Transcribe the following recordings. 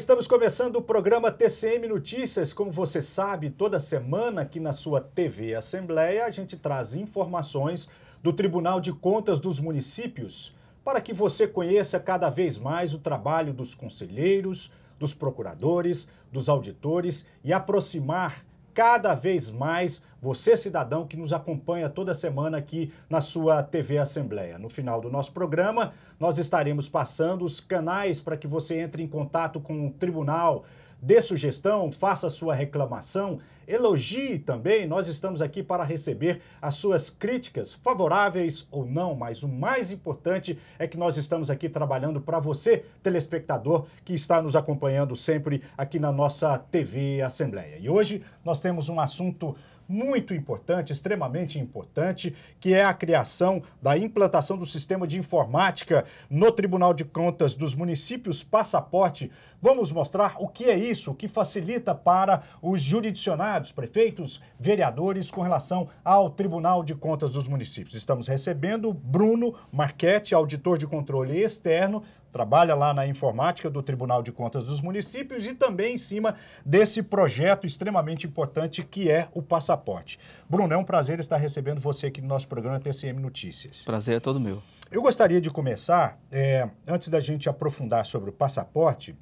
estamos começando o programa TCM Notícias. Como você sabe, toda semana aqui na sua TV Assembleia a gente traz informações do Tribunal de Contas dos Municípios para que você conheça cada vez mais o trabalho dos conselheiros, dos procuradores, dos auditores e aproximar cada vez mais você, cidadão, que nos acompanha toda semana aqui na sua TV Assembleia. No final do nosso programa, nós estaremos passando os canais para que você entre em contato com o tribunal dê sugestão, faça sua reclamação, elogie também. Nós estamos aqui para receber as suas críticas, favoráveis ou não, mas o mais importante é que nós estamos aqui trabalhando para você, telespectador, que está nos acompanhando sempre aqui na nossa TV Assembleia. E hoje nós temos um assunto muito importante, extremamente importante, que é a criação da implantação do sistema de informática no Tribunal de Contas dos Municípios Passaporte. Vamos mostrar o que é isso, o que facilita para os jurisdicionados, prefeitos, vereadores com relação ao Tribunal de Contas dos Municípios. Estamos recebendo Bruno Marchetti, auditor de controle externo trabalha lá na informática do Tribunal de Contas dos Municípios e também em cima desse projeto extremamente importante que é o passaporte. Bruno, é um prazer estar recebendo você aqui no nosso programa TCM Notícias. Prazer é todo meu. Eu gostaria de começar, é, antes da gente aprofundar sobre o passaporte,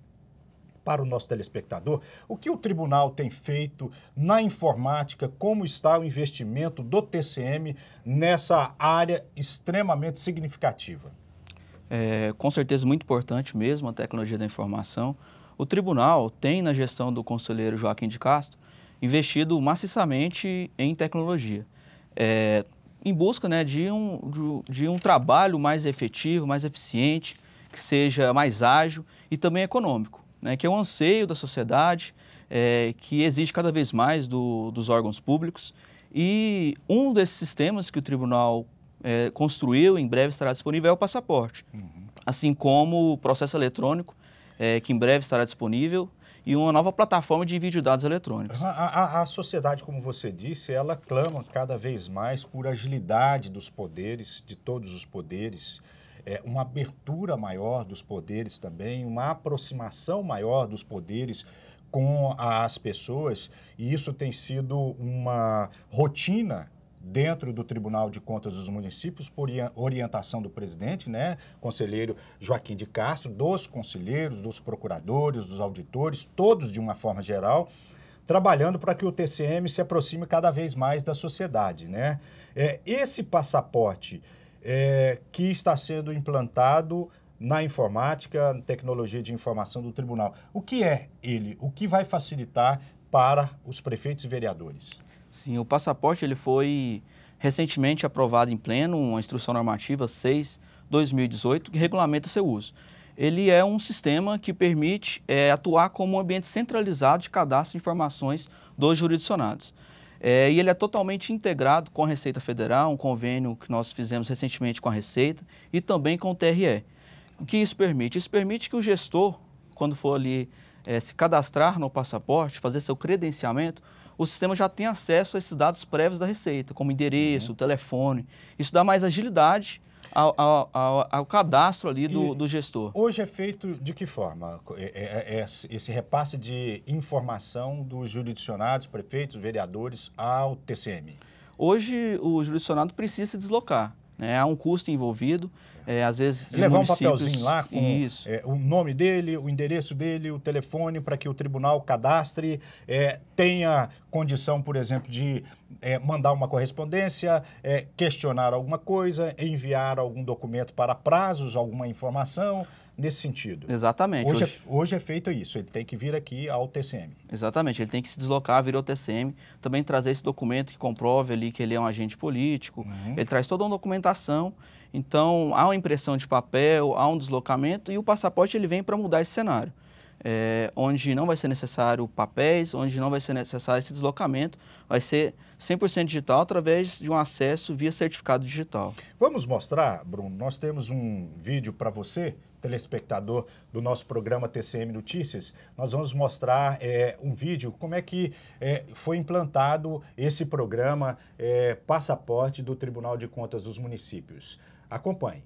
para o nosso telespectador, o que o tribunal tem feito na informática, como está o investimento do TCM nessa área extremamente significativa é, com certeza muito importante mesmo, a tecnologia da informação. O tribunal tem, na gestão do conselheiro Joaquim de Castro, investido maciçamente em tecnologia, é, em busca né, de, um, de um trabalho mais efetivo, mais eficiente, que seja mais ágil e também econômico, né, que é um anseio da sociedade, é, que exige cada vez mais do, dos órgãos públicos. E um desses sistemas que o tribunal é, construiu, em breve estará disponível, é o passaporte. Uhum. Assim como o processo eletrônico, é, que em breve estará disponível, e uma nova plataforma de vídeo dados eletrônicos. A, a, a, sociedade, como você disse, ela clama cada vez mais por agilidade dos poderes, de todos os poderes, é, uma abertura maior dos poderes também, uma aproximação maior dos poderes com as pessoas, e isso tem sido uma rotina dentro do Tribunal de Contas dos Municípios, por orientação do presidente, né, conselheiro Joaquim de Castro, dos conselheiros, dos procuradores, dos auditores, todos de uma forma geral, trabalhando para que o TCM se aproxime cada vez mais da sociedade. Né? É, esse passaporte é, que está sendo implantado na informática, na tecnologia de informação do tribunal, o que é ele? O que vai facilitar para os prefeitos e vereadores? Sim, o passaporte ele foi recentemente aprovado em pleno, uma instrução normativa 6 2018 que regulamenta seu uso. Ele é um sistema que permite é, atuar como um ambiente centralizado de cadastro de informações dos jurisdicionados. É, e ele é totalmente integrado com a Receita Federal, um convênio que nós fizemos recentemente com a Receita e também com o TRE. O que isso permite? Isso permite que o gestor, quando for ali é, se cadastrar no passaporte, fazer seu credenciamento, o sistema já tem acesso a esses dados prévios da receita, como endereço, uhum. telefone. Isso dá mais agilidade ao, ao, ao, ao cadastro ali do, do, gestor. Hoje é feito de que forma é, é, é, esse repasse de informação dos jurisdicionados, prefeitos, vereadores ao TCM? Hoje o jurisdicionado precisa se deslocar. Né? Há um custo envolvido é, às vezes de levar um papelzinho lá com é, o nome dele, o endereço dele, o telefone para que o tribunal cadastre, é, tenha condição, por exemplo, de é, mandar uma correspondência, é, questionar alguma coisa, enviar algum documento para prazos, alguma informação nesse sentido. Exatamente. Hoje, é, hoje... É, hoje é feito isso, ele tem que vir aqui ao TCM. Exatamente, ele tem que se deslocar, vir ao TCM, também trazer esse documento que comprove ali que ele é um agente político, uhum. ele traz toda uma documentação, então há uma impressão de papel, há um deslocamento e o passaporte ele vem para mudar esse cenário é, onde não vai ser necessário papéis, onde não vai ser necessário esse deslocamento, vai ser 100% digital através de um acesso via certificado digital. Vamos mostrar, Bruno, nós temos um vídeo para você, telespectador do nosso programa TCM Notícias. Nós vamos mostrar é, um vídeo como é que é, foi implantado esse programa Passaporte do Tribunal de Contas dos Municípios. Acompanhe.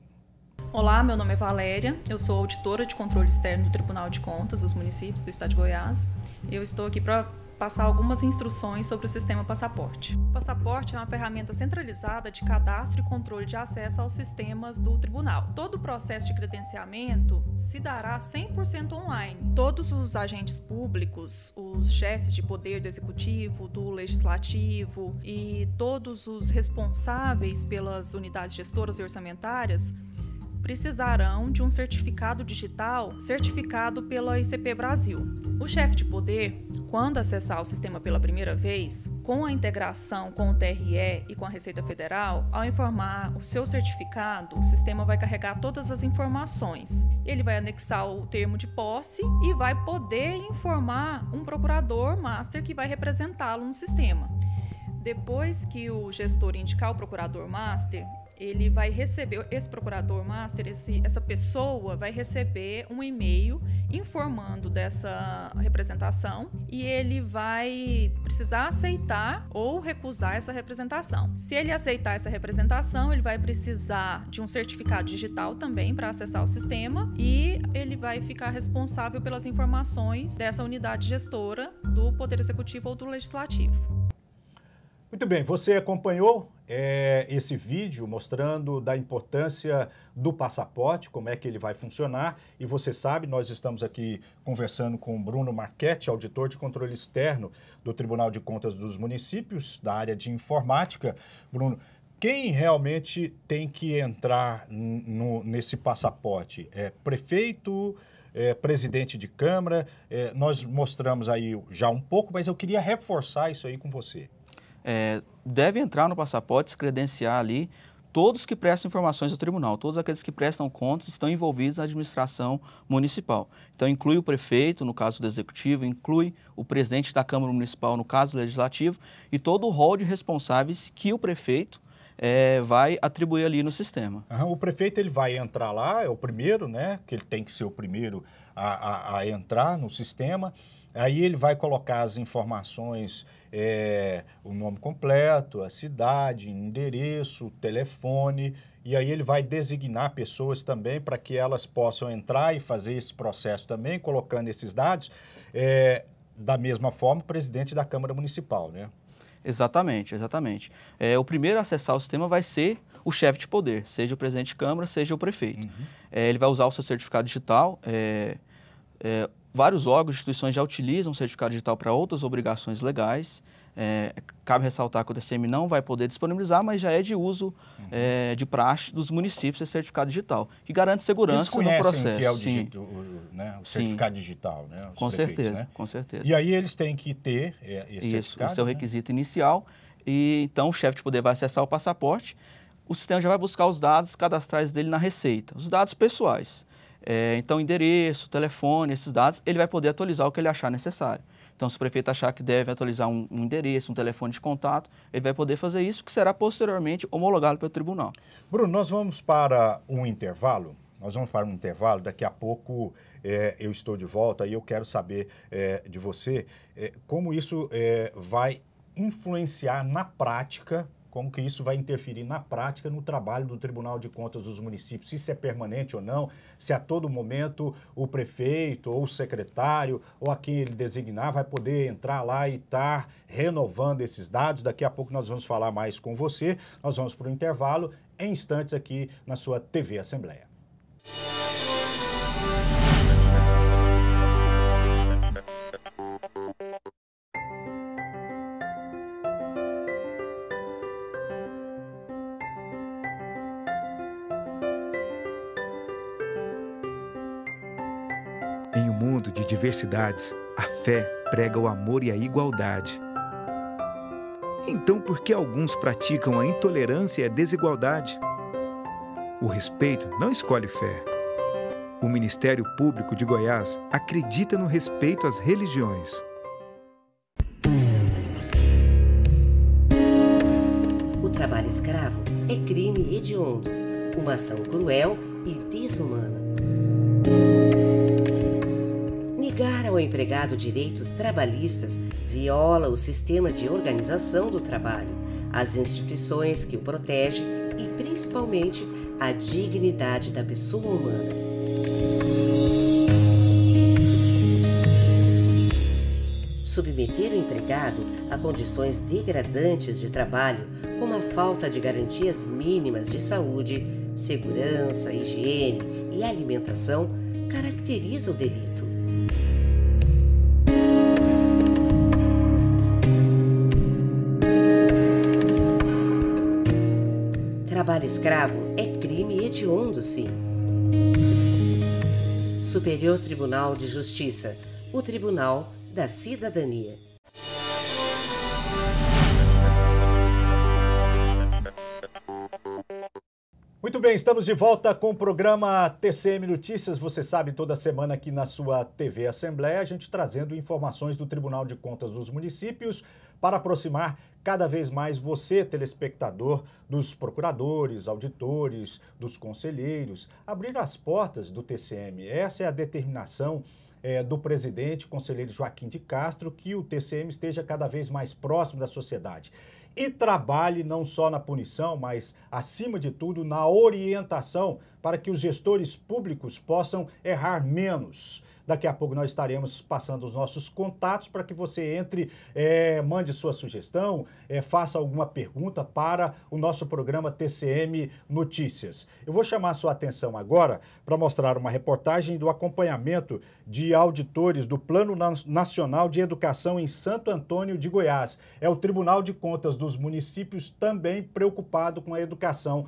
Olá, meu nome é Valéria, eu sou auditora de controle externo do Tribunal de Contas dos municípios do Estado de Goiás. Eu estou aqui para passar algumas instruções sobre o sistema Passaporte. O Passaporte é uma ferramenta centralizada de cadastro e controle de acesso aos sistemas do tribunal. Todo o processo de credenciamento se dará 100% online. Todos os agentes públicos, os chefes de poder do executivo, do legislativo e todos os responsáveis pelas unidades gestoras e orçamentárias precisarão de um certificado digital certificado pela ICP Brasil. O chefe de poder, quando acessar o sistema pela primeira vez, com a integração com o TRE e com a Receita Federal, ao informar o seu certificado, o sistema vai carregar todas as informações. Ele vai anexar o termo de posse e vai poder informar um procurador master que vai representá-lo no sistema. Depois que o gestor indicar o procurador master, ele vai receber, esse procurador master, esse, essa pessoa vai receber um e-mail informando dessa representação e ele vai precisar aceitar ou recusar essa representação. Se ele aceitar essa representação, ele vai precisar de um certificado digital também para acessar o sistema e ele vai ficar responsável pelas informações dessa unidade gestora do Poder Executivo ou do Legislativo. Muito bem, você acompanhou é, esse vídeo mostrando da importância do passaporte, como é que ele vai funcionar. E você sabe, nós estamos aqui conversando com o Bruno Marchetti, auditor de controle externo do Tribunal de Contas dos Municípios, da área de informática. Bruno, quem realmente tem que entrar no, nesse passaporte? É prefeito, é, presidente de Câmara? É, nós mostramos aí já um pouco, mas eu queria reforçar isso aí com você é, deve entrar no passaporte, se credenciar ali, todos que prestam informações ao tribunal, todos aqueles que prestam contas estão envolvidos na administração municipal. Então, inclui o prefeito, no caso do executivo, inclui o presidente da Câmara Municipal, no caso do legislativo, e todo o rol de responsáveis que o prefeito é, vai atribuir ali no sistema. Uhum, o prefeito ele vai entrar lá, é o primeiro, né? Que ele tem que ser o primeiro a, a, a entrar no sistema. Aí ele vai colocar as informações, é, o nome completo, a cidade, endereço, telefone, e aí ele vai designar pessoas também para que elas possam entrar e fazer esse processo também, colocando esses dados. É, da mesma forma, o presidente da Câmara Municipal, né? Exatamente, exatamente. É, o primeiro a acessar o sistema vai ser o chefe de poder, seja o presidente de Câmara, seja o prefeito. Uhum. É, ele vai usar o seu certificado digital. É, é vários órgãos, instituições já utilizam o certificado digital para outras obrigações legais. É, cabe ressaltar que o TCM não vai poder disponibilizar, mas já é de uso uhum. é, de praxe dos municípios esse certificado digital, que garante segurança no processo. que é o, digi né, o certificado digital, né? com certeza, né? com certeza. E aí eles têm que ter é, esse Isso, o seu né? requisito inicial. E então o chefe de poder vai acessar o passaporte, o sistema já vai buscar os dados cadastrais dele na Receita, os dados pessoais. É, então, endereço, telefone, esses dados, ele vai poder atualizar o que ele achar necessário. Então, se o prefeito achar que deve atualizar um, um endereço, um telefone de contato, ele vai poder fazer isso, que será posteriormente homologado pelo tribunal. Bruno, nós vamos para um intervalo. Nós vamos para um intervalo, daqui a pouco é, eu estou de volta e eu quero saber é, de você é, como isso é, vai influenciar na prática como que isso vai interferir na prática no trabalho do Tribunal de Contas dos municípios, se isso é permanente ou não, se a todo momento o prefeito ou o secretário ou a quem ele designar vai poder entrar lá e estar tá renovando esses dados. Daqui a pouco nós vamos falar mais com você. Nós vamos para o intervalo em instantes aqui na sua TV Assembleia. Em um mundo de diversidades, a fé prega o amor e a igualdade. Então, por que alguns praticam a intolerância e a desigualdade? O respeito não escolhe fé. O Ministério Público de Goiás acredita no respeito às religiões. O trabalho escravo é crime hediondo, uma ação cruel e desumana. Negar ao empregado direitos trabalhistas viola o sistema de organização do trabalho, as instituições que o protegem e, principalmente, a dignidade da pessoa humana. Submeter o empregado a condições degradantes de trabalho, como a falta de garantias mínimas de saúde, segurança, higiene e alimentação, caracteriza o delito Trabalho escravo é crime hediondo, sim. Superior Tribunal de Justiça o Tribunal da Cidadania. Muito bem, estamos de volta com o programa TCM Notícias. Você sabe, toda semana aqui na sua TV Assembleia, a gente trazendo informações do Tribunal de Contas dos Municípios para aproximar cada vez mais você, telespectador, dos procuradores, auditores, dos conselheiros, abrir as portas do TCM. Essa é a determinação é, do presidente, conselheiro Joaquim de Castro, que o TCM esteja cada vez mais próximo da sociedade. E trabalhe não só na punição, mas, acima de tudo, na orientação para que os gestores públicos possam errar menos. Daqui a pouco nós estaremos passando os nossos contatos para que você entre, é, mande sua sugestão, é, faça alguma pergunta para o nosso programa TCM Notícias. Eu vou chamar a sua atenção agora para mostrar uma reportagem do acompanhamento de auditores do Plano Nacional de Educação em Santo Antônio de Goiás. É o Tribunal de Contas dos Municípios também preocupado com a educação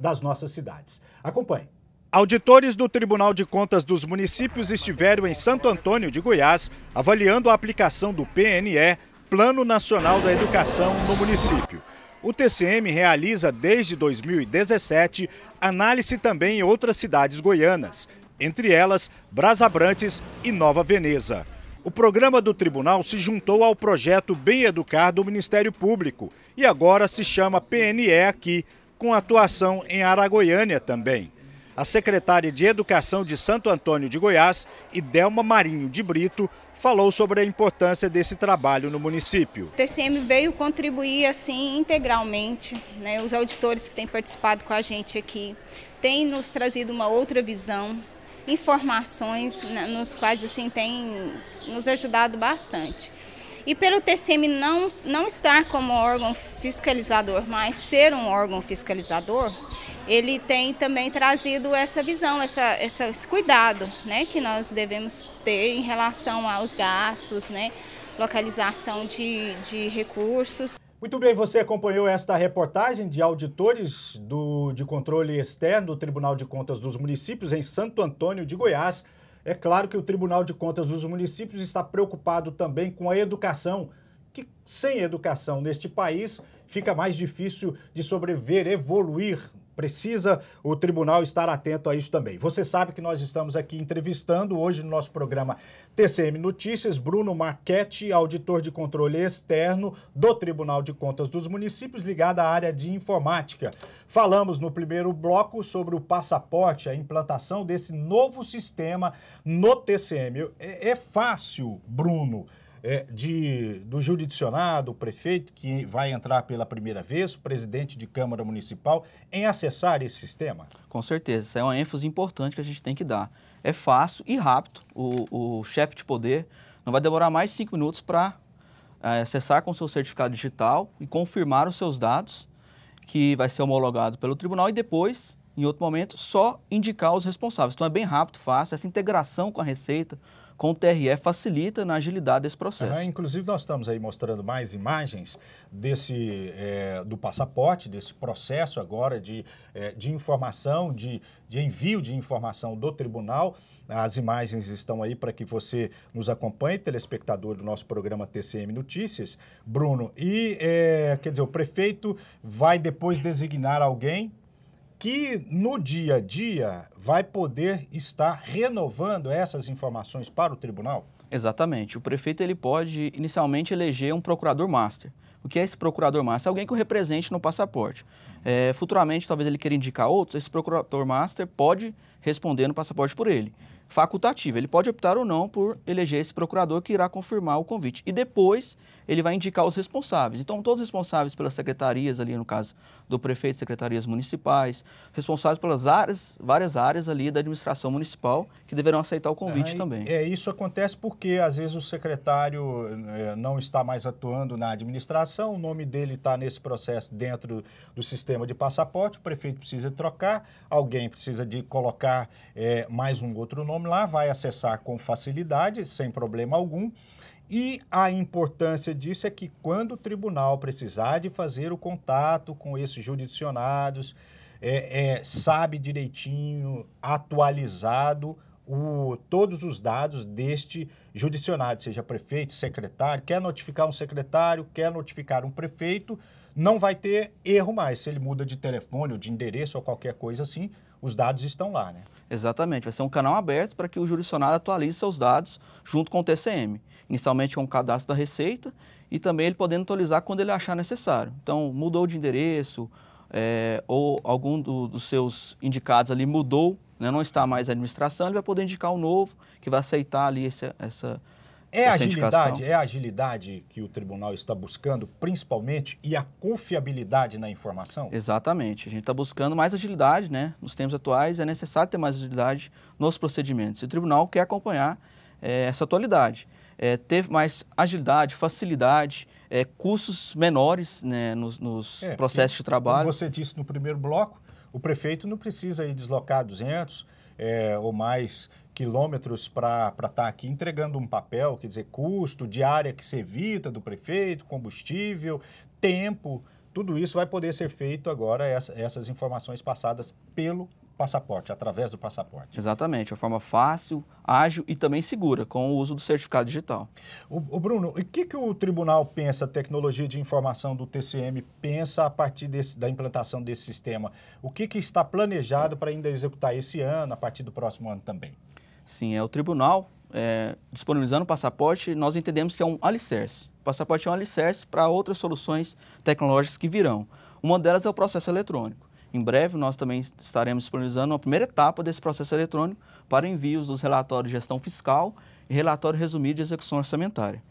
das nossas cidades. Acompanhe. Auditores do Tribunal de Contas dos Municípios estiveram em Santo Antônio de Goiás avaliando a aplicação do PNE, Plano Nacional da Educação, no município. O TCM realiza desde 2017 análise também em outras cidades goianas, entre elas Brasabrantes e Nova Veneza. O programa do tribunal se juntou ao projeto Bem Educar do Ministério Público e agora se chama PNE aqui, com atuação em Aragoiânia também a secretária de Educação de Santo Antônio de Goiás, Idelma Marinho de Brito, falou sobre a importância desse trabalho no município. O TCM veio contribuir assim integralmente, né? os auditores que têm participado com a gente aqui têm nos trazido uma outra visão, informações né, nos quais assim tem nos ajudado bastante. E pelo TCM não, não estar como órgão fiscalizador, mas ser um órgão fiscalizador, ele tem também trazido essa visão, essa, essa, esse cuidado né, que nós devemos ter em relação aos gastos, né, localização de, de recursos. Muito bem, você acompanhou esta reportagem de auditores do, de controle externo do Tribunal de Contas dos Municípios em Santo Antônio de Goiás. É claro que o Tribunal de Contas dos Municípios está preocupado também com a educação, que sem educação neste país fica mais difícil de sobreviver, evoluir Precisa o tribunal estar atento a isso também. Você sabe que nós estamos aqui entrevistando hoje no nosso programa TCM Notícias Bruno Marchetti, auditor de controle externo do Tribunal de Contas dos Municípios, ligado à área de informática. Falamos no primeiro bloco sobre o passaporte, a implantação desse novo sistema no TCM. É, é fácil, Bruno é, de, do jurisdicionado, o prefeito, que vai entrar pela primeira vez, o presidente de Câmara Municipal, em acessar esse sistema? Com certeza, essa é uma ênfase importante que a gente tem que dar. É fácil e rápido, o, o chefe de poder não vai demorar mais cinco minutos para é, acessar com seu certificado digital e confirmar os seus dados, que vai ser homologado pelo tribunal e depois, em outro momento, só indicar os responsáveis. Então é bem rápido, fácil, essa integração com a Receita, com o TRE facilita na agilidade desse processo. inclusive, nós estamos aí mostrando mais imagens desse, é, do passaporte, desse processo agora de, é, de informação, de, de envio de informação do tribunal. As imagens estão aí para que você nos acompanhe, telespectador do nosso programa TCM Notícias, Bruno. E, é, quer dizer, o prefeito vai depois designar alguém que no dia a dia vai poder estar renovando essas informações para o tribunal? Exatamente. O prefeito ele pode inicialmente eleger um procurador master. O que é esse procurador master? Alguém que o represente no passaporte. É, futuramente, talvez ele queira indicar outros, esse procurador master pode responder no passaporte por ele facultativa. Ele pode optar ou não por eleger esse procurador que irá confirmar o convite. E depois ele vai indicar os responsáveis. Então, todos os responsáveis pelas secretarias, ali no caso do prefeito, secretarias municipais, responsáveis pelas áreas, várias áreas ali da administração municipal, que deverão aceitar o convite é, também. É, isso acontece porque, às vezes, o secretário é, não está mais atuando na administração, o nome dele está nesse processo dentro do sistema de passaporte, o prefeito precisa trocar, alguém precisa de colocar é, mais um outro nome nome lá, vai acessar com facilidade, sem problema algum. E a importância disso é que quando o tribunal precisar de fazer o contato com esses jurisdicionados, é, é, sabe direitinho, atualizado, o, todos os dados deste jurisdicionado, seja prefeito, secretário, quer notificar um secretário, quer notificar um prefeito, não vai ter erro mais. Se ele muda de telefone ou de endereço ou qualquer coisa assim, os dados estão lá, né? Exatamente, vai ser um canal aberto para que o jurisdicionado atualize seus dados junto com o TCM, inicialmente com o cadastro da Receita e também ele podendo atualizar quando ele achar necessário. Então, mudou de endereço é, ou algum do, dos seus indicados ali mudou, né, não está mais a administração, ele vai poder indicar o um novo que vai aceitar ali esse, essa é a agilidade, é a agilidade que o tribunal está buscando, principalmente, e a confiabilidade na informação? Exatamente. A gente está buscando mais agilidade, né? Nos tempos atuais é necessário ter mais agilidade nos procedimentos. E o tribunal quer acompanhar é, essa atualidade. É, ter mais agilidade, facilidade, é, custos menores né, nos, nos é, processos de trabalho. Como você disse no primeiro bloco, o prefeito não precisa ir deslocar 200 ou mais quilômetros para estar tá aqui entregando um papel, quer dizer, custo, diária que se evita do prefeito, combustível, tempo, tudo isso vai poder ser feito agora, essa, essas informações passadas pelo passaporte, através do passaporte. Exatamente, de forma fácil, ágil e também segura, com o uso do certificado digital. O, o Bruno, o que, que o tribunal pensa, tecnologia de informação do TCM, pensa a partir desse, da implantação desse sistema? O que, que está planejado para ainda executar esse ano, a partir do próximo ano também? Sim, é o tribunal é, disponibilizando o passaporte, nós entendemos que é um alicerce. O passaporte é um alicerce para outras soluções tecnológicas que virão. Uma delas é o processo eletrônico. Em breve, nós também estaremos disponibilizando a primeira etapa desse processo eletrônico para envios dos relatórios de gestão fiscal e relatório resumido de execução orçamentária.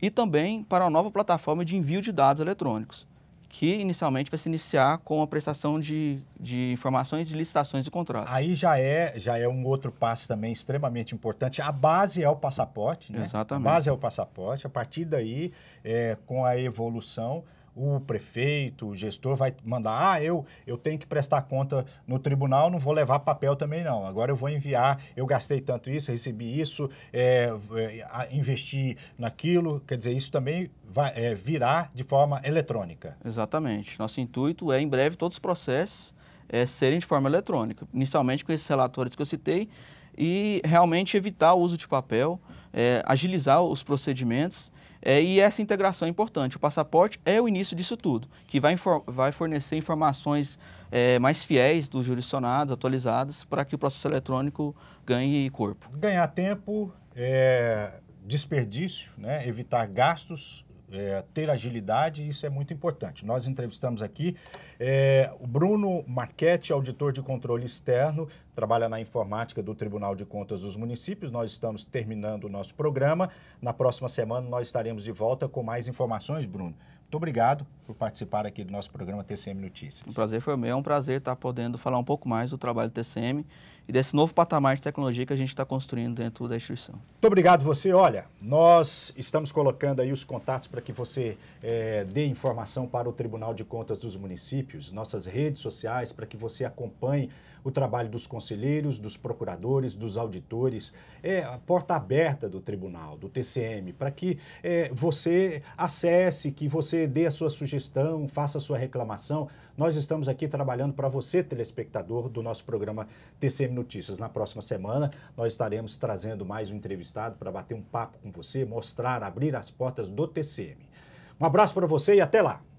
E também para a nova plataforma de envio de dados eletrônicos que inicialmente vai se iniciar com a prestação de, de informações de licitações e contratos. Aí já é, já é um outro passo também extremamente importante. A base é o passaporte, né? Exatamente. A base é o passaporte. A partir daí, é, com a evolução, o prefeito, o gestor vai mandar, ah, eu, eu tenho que prestar conta no tribunal, não vou levar papel também não. Agora eu vou enviar, eu gastei tanto isso, recebi isso, é, é, investi naquilo. Quer dizer, isso também vai é, virar de forma eletrônica. Exatamente. Nosso intuito é, em breve, todos os processos é, serem de forma eletrônica. Inicialmente com esses relatórios que eu citei, e realmente evitar o uso de papel, é, agilizar os procedimentos é, e essa integração é importante. O passaporte é o início disso tudo, que vai, vai fornecer informações é, mais fiéis dos jurisdicionados, atualizadas, para que o processo eletrônico ganhe corpo. Ganhar tempo, é, desperdício, né? evitar gastos, é, ter agilidade, isso é muito importante. Nós entrevistamos aqui é, o Bruno Marchetti, auditor de controle externo trabalha na informática do Tribunal de Contas dos Municípios. Nós estamos terminando o nosso programa. Na próxima semana nós estaremos de volta com mais informações, Bruno. Muito obrigado por participar aqui do nosso programa TCM Notícias. O prazer foi meu, é um prazer estar podendo falar um pouco mais do trabalho do TCM e desse novo patamar de tecnologia que a gente está construindo dentro da instituição. Muito obrigado você. Olha, nós estamos colocando aí os contatos para que você é, dê informação para o Tribunal de Contas dos Municípios, nossas redes sociais, para que você acompanhe o trabalho dos conselheiros, dos procuradores, dos auditores, é a porta aberta do tribunal, do TCM, para que é, você acesse, que você dê a sua sugestão, faça a sua reclamação. Nós estamos aqui trabalhando para você, telespectador do nosso programa TCM Notícias. Na próxima semana, nós estaremos trazendo mais um entrevistado para bater um papo com você, mostrar, abrir as portas do TCM. Um abraço para você e até lá!